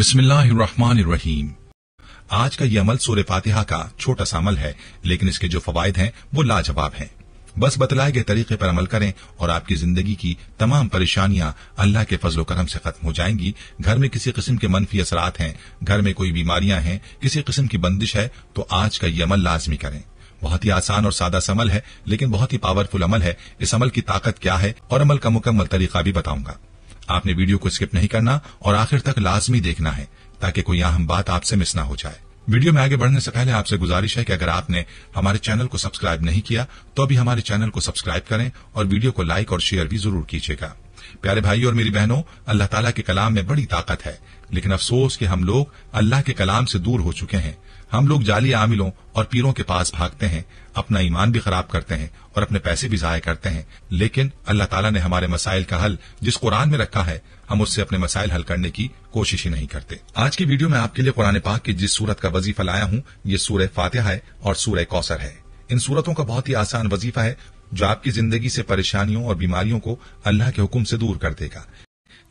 बिस्मिल्लाहिर्रहमानिर्रहीम आज का यह अमल सूर्य फातिहा का छोटा सा अमल है लेकिन इसके जो फवायद हैं वो लाजवाब हैं बस बतलाए गए तरीके पर अमल करें और आपकी जिंदगी की तमाम परेशानियां अल्लाह के फजलो करम से खत्म हो जाएंगी घर में किसी किस्म के मनफी असरात हैं घर में कोई बीमारियां हैं किसी किस्म की बंदिश है तो आज का यह अमल लाजमी करें बहुत ही आसान और सादा सा अमल है लेकिन बहुत ही पावरफुल अमल है इस अमल की ताकत क्या है और अमल का मुकम्मल तरीका भी बताऊंगा आपने वीडियो को स्किप नहीं करना और आखिर तक लाजमी देखना है ताकि कोई अहम बात आपसे मिस ना हो जाए वीडियो में आगे बढ़ने से पहले आपसे गुजारिश है कि अगर आपने हमारे चैनल को सब्सक्राइब नहीं किया तो अभी हमारे चैनल को सब्सक्राइब करें और वीडियो को लाइक और शेयर भी जरूर कीजिएगा प्यारे भाई और मेरी बहनों अल्लाह ताला के कलाम में बड़ी ताकत है लेकिन अफसोस कि हम लोग अल्लाह के कलाम से दूर हो चुके हैं हम लोग जाली आमिलों और पीरों के पास भागते हैं अपना ईमान भी खराब करते हैं और अपने पैसे भी जाया करते हैं लेकिन अल्लाह ताला ने हमारे मसाइल का हल जिस कुरान में रखा है हम उससे अपने मसाइल हल करने की कोशिश ही नहीं करते आज की वीडियो में आपके लिए कुरान पाक की जिस सूरत का वजीफा लाया हूँ ये सूर्य फातिहा है और सूर्य कौसर है इन सूरतों का बहुत ही आसान वजीफा है जो आपकी जिंदगी से परेशानियों और बीमारियों को अल्लाह के हुक्म से दूर कर देगा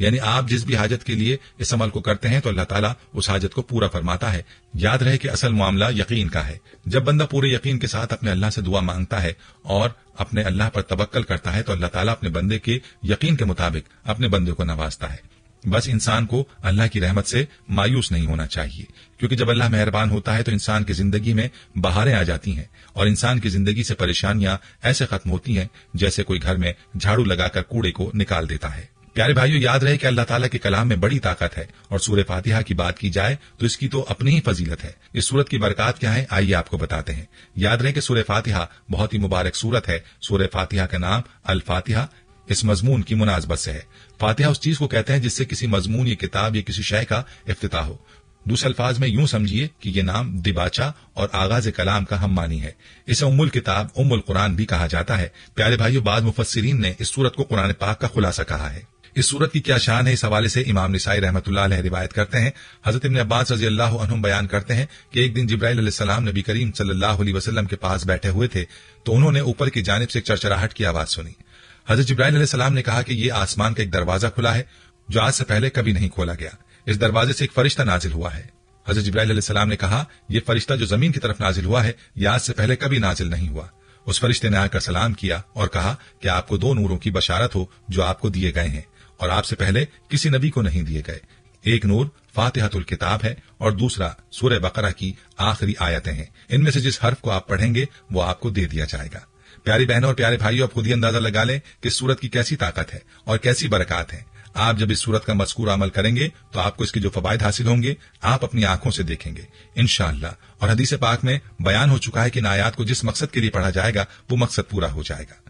यानी आप जिस भी हाजत के लिए इस अमल को करते हैं तो अल्लाह ताला उस हाजत को पूरा फरमाता है याद रहे कि असल मामला यकीन का है जब बंदा पूरे यकीन के साथ अपने अल्लाह से दुआ मांगता है और अपने अल्लाह पर तबक्कल करता है तो अल्लाह ताला अपने बंदे के यकीन के मुताबिक अपने बंदे को नवाजता है बस इंसान को अल्लाह की रहमत से मायूस नहीं होना चाहिए क्योंकि जब अल्लाह मेहरबान होता है तो इंसान की जिंदगी में बहारें आ जाती हैं और इंसान की जिंदगी से परेशानियां ऐसे खत्म होती हैं जैसे कोई घर में झाड़ू लगाकर कूड़े को निकाल देता है प्यारे भाइयों याद रहे कि अल्लाह ताला के कलाम में बड़ी ताकत है और सूर्य फातिहा की बात की जाए तो इसकी तो अपनी ही फजीलत है इस सूरत की बरकत क्या है आइए आपको बताते हैं याद रहे कि सूर्य फातिहा बहुत ही मुबारक सूरत है सूर्य फातिहा का नाम अल फातिहा इस मजमून की मुनासबत से है फातिहा उस चीज को कहते हैं जिससे किसी मजमून या किताब या किसी शय का अफ्ताह हो दूसरे अल्फाज में यूं समझिए कि ये नाम दिबाचा और आगाज कलाम का हम मानी है इसे उमुल किताब उमुल कुरान भी कहा जाता है प्यारे भाइयों बाद मुफसरीन ने इस सूरत को कुरान पाक का खुलासा कहा है इस सूरत की क्या शान है इस हवाले से इमाम निसाई रहमत रिवायत करते हैं हजरत इमन अब्बास रजी अल्लाह बयान करते हैं कि एक दिन जब्राईसम नबी करीम सल्लल्लाहु के पास बैठे हुए थे तो उन्होंने ऊपर की जानब से चरचराहट की आवाज सुनी हजरत जब्राइल ने कहा कि ये आसमान का एक दरवाजा खुला है जो आज से पहले कभी नहीं खोला गया इस दरवाजे से एक फरिश्ता नाजिल हुआ है हजरत जब्राइल ने कहा यह फरिश्ता जो जमीन की तरफ नाजिल हुआ है यह आज से पहले कभी नाजिल नहीं हुआ उस फरिश्ते ने आकर सलाम किया और कहा कि आपको दो नूरों की बशारत हो जो आपको दिए गए हैं और आपसे पहले किसी नबी को नहीं दिए गए एक नूर फातिहतुल किताब है और दूसरा सूर्य बकरा की आखिरी आयतें हैं इनमें से जिस हर्फ को आप पढ़ेंगे वो आपको दे दिया जाएगा प्यारी बहनों और प्यारे भाइयों आप खुद ही अंदाजा लगा लें कि सूरत की कैसी ताकत है और कैसी बरकत है आप जब इस सूरत का मजकूर अमल करेंगे तो आपको इसके जो फवायद हासिल होंगे आप अपनी आंखों से देखेंगे इनशाला और हदीस पाक में बयान हो चुका है कि नायात को जिस मकसद के लिए पढ़ा जाएगा वो मकसद पूरा हो जाएगा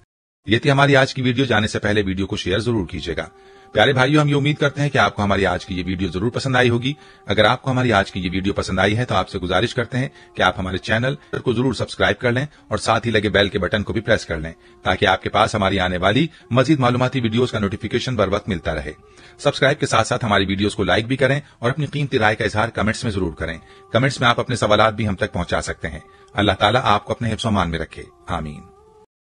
ये थी हमारी आज की वीडियो जाने से पहले वीडियो को शेयर जरूर कीजिएगा प्यारे भाइयों हम ये उम्मीद करते हैं कि आपको हमारी आज की ये वीडियो जरूर पसंद आई होगी अगर आपको हमारी आज की ये वीडियो पसंद आई है तो आपसे गुजारिश करते हैं कि आप हमारे चैनल को जरूर सब्सक्राइब कर लें और साथ ही लगे बेल के बटन को भी प्रेस कर लें ताकि आपके पास हमारी आने वाली मजीद मालूमती वीडियोज का नोटिफिकेशन बर वक्त मिलता रहे सब्सक्राइब के साथ साथ हमारी वीडियोज को लाइक भी करें और अपनी कीमती राय का इजहार कमेंट्स में जरूर करें कमेंट्स में आप अपने सवाल भी हम तक पहुंचा सकते हैं अल्लाह ताला आपको अपने हिफ्सोमान में रखे आमीन